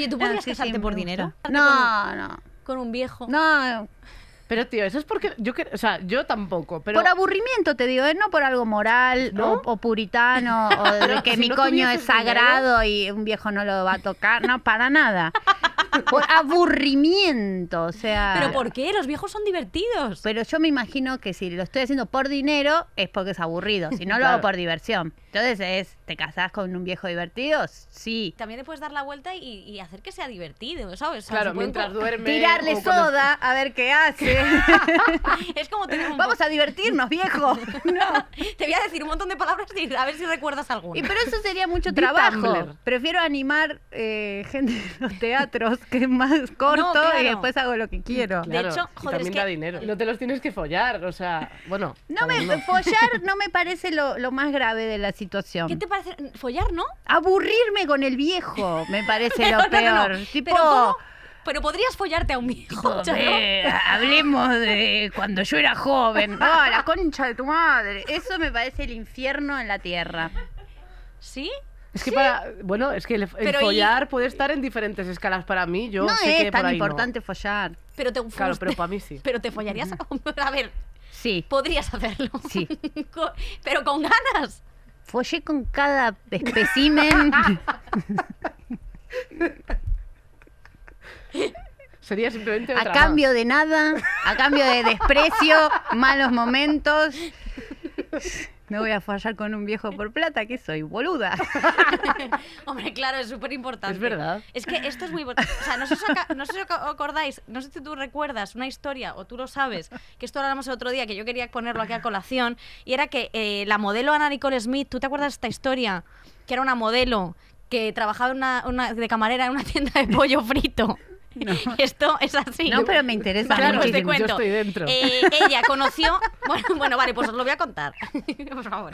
Oye, ¿tú podrías ah, casarte por dinero? No, no. Con un viejo. No. Pero tío, eso es porque yo, o sea, yo tampoco. Pero... Por aburrimiento te digo, ¿eh? no por algo moral o, puritano o de que mi coño es sagrado y un viejo no lo va a tocar, no para nada. Por aburrimiento, o sea. Pero ¿por qué? Los viejos son divertidos. Pero yo me imagino que si lo estoy haciendo por dinero es porque es aburrido, si no lo hago por diversión. Entonces es ¿Te casas con un viejo divertido? Sí. También le puedes dar la vuelta y, hacer que sea divertido, ¿sabes? Claro, mientras duerme. Tirarle soda a ver qué hace. es como tener un Vamos a divertirnos, viejo. Te voy a decir un montón de palabras y a ver si recuerdas alguna. Y pero eso sería mucho trabajo. Prefiero animar eh, gente de los teatros que es más corto y después hago lo que quiero. de hecho, joder, dinero. No te los tienes que follar, o sea, bueno. No me follar no me parece lo, lo más grave de la situación. ¿Qué te parece? ¿Follar, no? Aburrirme con el viejo, me parece lo peor. Sí, ¿Pero, Pero, podrías follarte a un viejo. hablemos de cuando yo era joven. No, ah, la concha de tu madre. Eso me parece el infierno en la tierra. ¿Sí? Es que para. Bueno, es que el, follar puede estar en diferentes escalas para mí. Yo no es tan importante follar. Pero te, claro, pero para mí sí. Pero te follarías. A, a ver. Sí. Podrías hacerlo. Sí. pero con ganas follé con cada especimen. Sería simplemente A cambio de nada, a cambio de desprecio, malos momentos. Me voy a fallar con un viejo por plata, que soy boluda. Hombre, claro, es súper importante. Es verdad. Es que esto es muy importante. O sea, no sé, si os acordáis, no sé si tú recuerdas una historia, o tú lo sabes, que esto hablamos el otro día, que yo quería ponerlo aquí a colación, y era que eh, la modelo Ana Nicole Smith, ¿tú te acuerdas de esta historia? Que era una modelo que trabajaba una, de camarera en una tienda de pollo frito. Esto es así. No, pero me interesa. Claro, pues te cuento. Yo eh, ella conoció bueno, bueno, vale, pues os lo voy a contar. Por favor.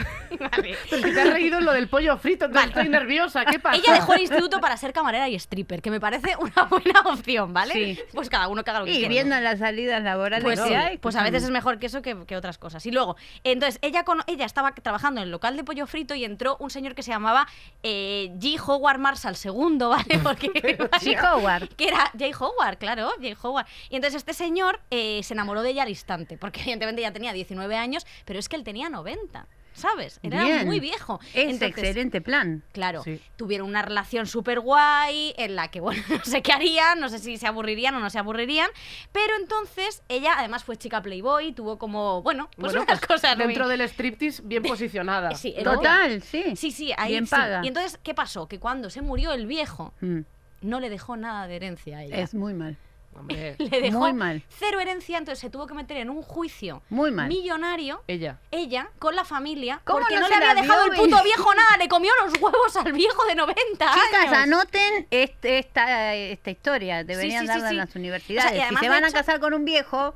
te has reído en lo del pollo frito, estoy nerviosa. ¿Qué pasa? Ella dejó el instituto para ser camarera y stripper, que me parece una buena opción, ¿vale? Sí. Pues cada uno que haga lo que quiera. Y viendo las salidas laborales pues, sí. hay, pues a veces es mejor que eso que, otras cosas. Y luego, entonces, ella, con, ella estaba trabajando en el local de pollo frito y entró un señor que se llamaba eh, G. Howard Marshall II, ¿vale? Porque. Howard. Que era J. Howard, claro, J. Howard. Y entonces este señor eh, se enamoró de ella al instante, porque evidentemente ya tenía 10 19 años, pero es que él tenía 90. ¿sabes? Era muy viejo. Es excelente plan. Claro, tuvieron una relación súper guay en la que, bueno, no sé qué harían, no sé si se aburrirían o no se aburrirían, pero entonces ella además fue chica playboy, tuvo como, bueno, pues unas pues cosas dentro del striptease bien posicionada. total, sí. Sí, sí, ahí bien Y entonces, ¿qué pasó? Que cuando se murió el viejo, mm. no le dejó nada de herencia a ella. Es muy mal. le dejó muy mal. cero herencia, entonces se tuvo que meter en un juicio muy mal. millonario. Ella. Ella, con la familia, porque no, le había dejado el puto viejo nada, le comió los huevos al viejo de 90 Chicas, anoten este, esta, esta historia, deberían darla en las universidades. si se van a casar con un viejo,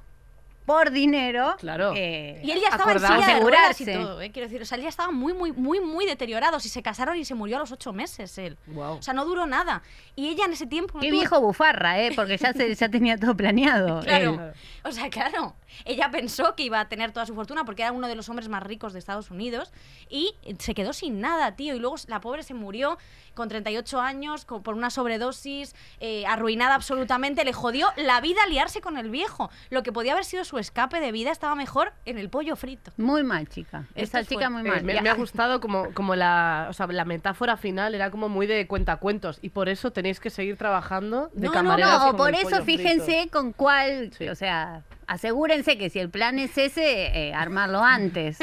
por dinero. Claro. Eh, y él ya estaba en silla todo. Eh, quiero decir, o sea, él ya estaba muy, muy, muy, muy deteriorado. Si se casaron y se murió a los ocho meses él. O sea, no duró nada. Y ella en ese tiempo. Qué viejo bufarra, ¿eh? Porque ya, se, ya tenía todo planeado. claro. O sea, claro. Ella pensó que iba a tener toda su fortuna porque era uno de los hombres más ricos de Estados Unidos y se quedó sin nada, tío. Y luego la pobre se murió con 38 años, por una sobredosis, eh, arruinada absolutamente. Le jodió la vida liarse con el viejo. Lo que podía haber sido su escape de vida estaba mejor en el pollo frito. Muy mal, chica. Esta chica muy mal. me, ha gustado como, como la, o sea, la metáfora final era como muy de cuentacuentos y por eso tenéis que seguir trabajando de no, No, no, por eso fíjense con cuál, o sea, asegúrense que si el plan es ese, eh, armarlo antes.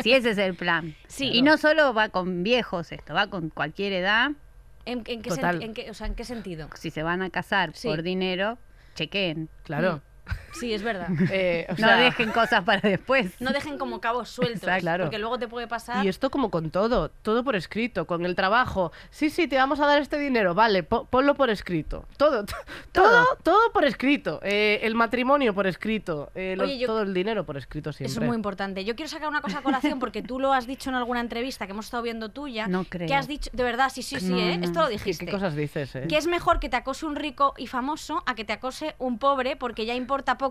si ese es el plan. Y no solo va con viejos esto, va con cualquier edad. ¿En, qué, sentido? Si se van a casar por dinero, chequen. Claro. Mm. Sí, es verdad. Eh, no dejen cosas para después. No dejen como cabos sueltos, porque luego te puede pasar... Y esto como con todo, todo por escrito, con el trabajo. Sí, sí, te vamos a dar este dinero, vale, ponlo por escrito. Todo, todo, todo, por escrito. Eh, el matrimonio por escrito, eh, todo el dinero por escrito siempre. Eso es muy importante. Yo quiero sacar una cosa a colación porque tú lo has dicho en alguna entrevista que hemos estado viendo tuya. No creo. Que has dicho, de verdad, sí, sí, sí, esto lo dijiste. ¿Qué, cosas dices, eh? Que es mejor que te acose un rico y famoso a que te acose un pobre porque ya importa poco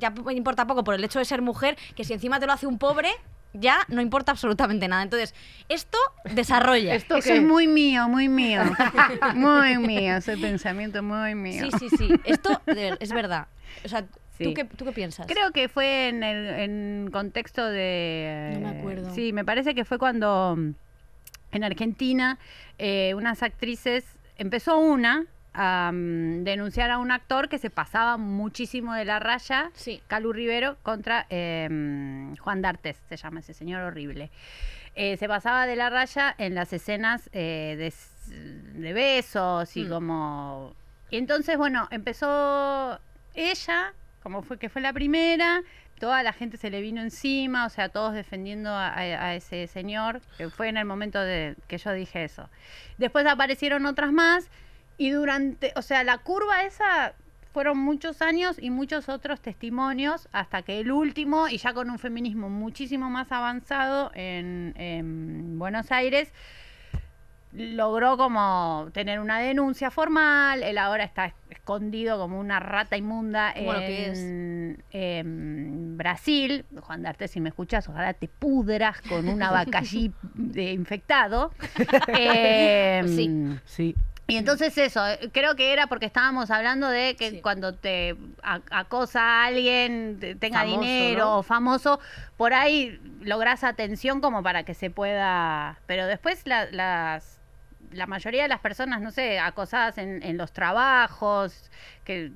ya me importa poco por el hecho de ser mujer, que si encima te lo hace un pobre, ya no importa absolutamente nada. Entonces, esto desarrolla. ¿Esto Eso es muy mío, muy mío. muy mío, ese pensamiento muy mío. Sí, sí, sí. Esto es verdad. O sea, ¿Tú, qué, piensas? Creo que fue en el contexto de... No acuerdo. Sí, me parece que fue cuando mm, en Argentina eh, unas actrices, empezó una, denunciar a un actor que se pasaba muchísimo de la raya, Calu Rivero, contra em, Juan D'Artes, se llama ese señor horrible. Eh, se pasaba de la raya en las escenas eh, de, besos y mm. como... Y entonces, bueno, empezó ella, como fue que fue la primera, toda la gente se le vino encima, o sea, todos defendiendo a, ese señor. que Fue en el momento de que yo dije eso. Después aparecieron otras más y durante, o sea, la curva esa fueron muchos años y muchos otros testimonios hasta que el último, y ya con un feminismo muchísimo más avanzado en, Buenos Aires, logró como tener una denuncia formal, él ahora está escondido como una rata inmunda en, Brasil. Juan D'Arte, si me escuchas, ojalá te pudras con una vaca allí de infectado. Em, sí. Sí. Y entonces eso, eh, creo que era porque estábamos hablando de que cuando te acosa a alguien, tenga dinero o famoso, por ahí logras atención como para que se pueda... Pero después las la mayoría de las personas, no sé, acosadas en, los trabajos, que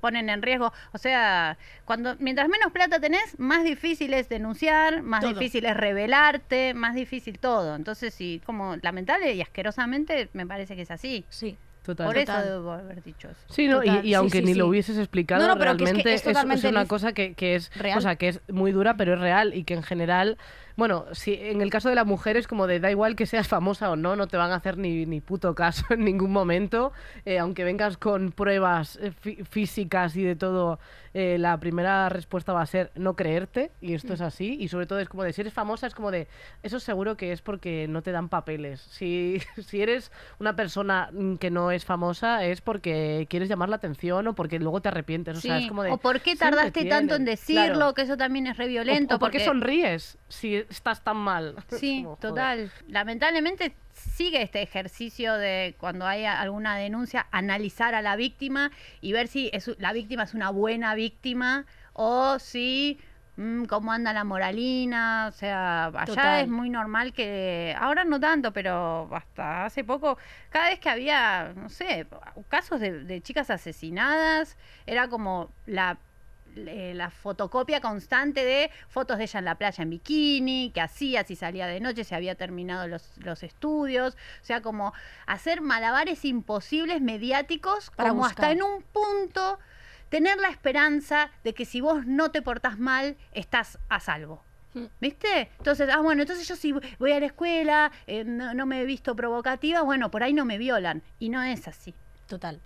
ponen en riesgo. O sea, cuando mientras menos plata tenés, más difícil es denunciar, más difícil es revelarte, más difícil todo. Entonces, sí, como lamentable y asquerosamente, me parece que es así. Sí. totalmente Por eso debo haber dicho eso. Sí, no, y, aunque ni lo hubieses explicado, realmente es, es, una cosa que, es, que es muy dura, pero es real y que en general bueno, si en el caso de la mujer es como de da igual que seas famosa o no, no te van a hacer ni, ni puto caso en ningún momento, eh, aunque vengas con pruebas eh, físicas y de todo, eh, la primera respuesta va a ser no creerte, y esto es mm. así, y sobre todo es como de si eres famosa, es como de eso seguro que es porque no te dan papeles. Si, eres una persona mm, que no es famosa, es porque quieres llamar la atención o porque luego te arrepientes, o sea, es como de... O por qué tardaste tanto en decirlo, que eso también es re violento. O, sonríes, si estás tan mal. Sí, total. Lamentablemente sigue este ejercicio de cuando hay alguna denuncia, analizar a la víctima y ver si la víctima es una buena víctima o si mm, cómo anda la moralina, o sea, allá es muy normal que, ahora no tanto, pero hasta hace poco, cada vez que había, no sé, casos de chicas asesinadas, era como la eh, la fotocopia constante de fotos de ella en la playa en bikini, que hacía, si salía de noche, si había terminado los, estudios. O sea, como hacer malabares imposibles mediáticos, como hasta en un punto tener la esperanza de que si vos no te portás mal, estás a salvo. Hmm. ¿Viste? Entonces, ah, bueno, entonces yo si voy a la escuela, eh, no me he visto provocativa, bueno, por ahí no me violan. Y no es así. Total.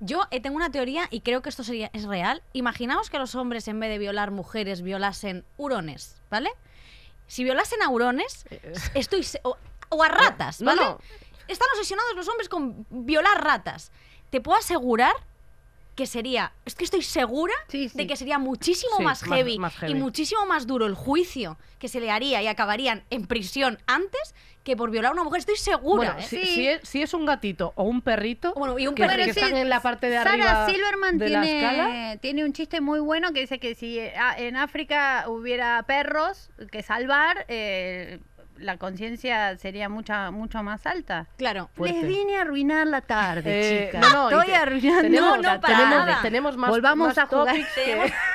Yo eh, tengo una teoría y creo que esto sería, es real. Imaginaos que los hombres, en vez de violar mujeres, violasen hurones, ¿vale? Si violasen a hurones, eh, eh. estoy. O, a ratas, ¿vale? Están obsesionados los hombres con violar ratas. Te puedo asegurar que sería, es que estoy segura de que sería muchísimo más, heavy y muchísimo más duro el juicio que se le haría y acabarían en prisión antes que por violar a una mujer, estoy segura. ¿eh? si, es, un gatito o un perrito, bueno, y un perrito, que en la parte de Sarah arriba Silverman tiene, tiene un chiste muy bueno que dice que si ah, en África hubiera perros que salvar, eh, la conciencia sería mucha, mucho más alta. Claro. Les vine a arruinar la tarde, eh, chicas. No, no, Estoy arruinando. Tenemos, no, no, tenemos, Volvamos a jugar.